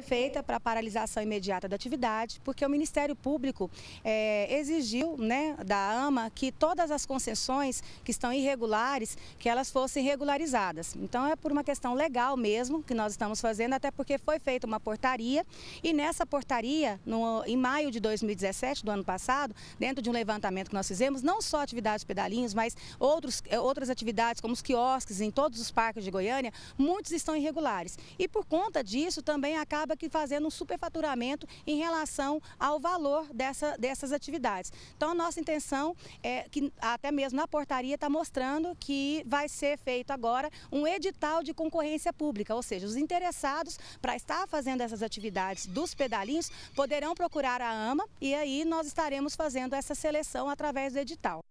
foi feita para paralisação imediata da atividade, porque o Ministério Público é, exigiu né, da AMA que todas as concessões que estão irregulares, que elas fossem regularizadas. Então é por uma questão legal mesmo que nós estamos fazendo, até porque foi feita uma portaria e nessa portaria, no, em maio de 2017, do ano passado, dentro de um levantamento que nós fizemos, não só atividades pedalinhos, mas outros, é, outras atividades como os quiosques em todos os parques de Goiânia, muitos estão irregulares. E por conta disso também acaba acaba que fazendo um superfaturamento em relação ao valor dessa, dessas atividades. Então, a nossa intenção é que, até mesmo na portaria, está mostrando que vai ser feito agora um edital de concorrência pública, ou seja, os interessados para estar fazendo essas atividades dos pedalinhos poderão procurar a AMA e aí nós estaremos fazendo essa seleção através do edital.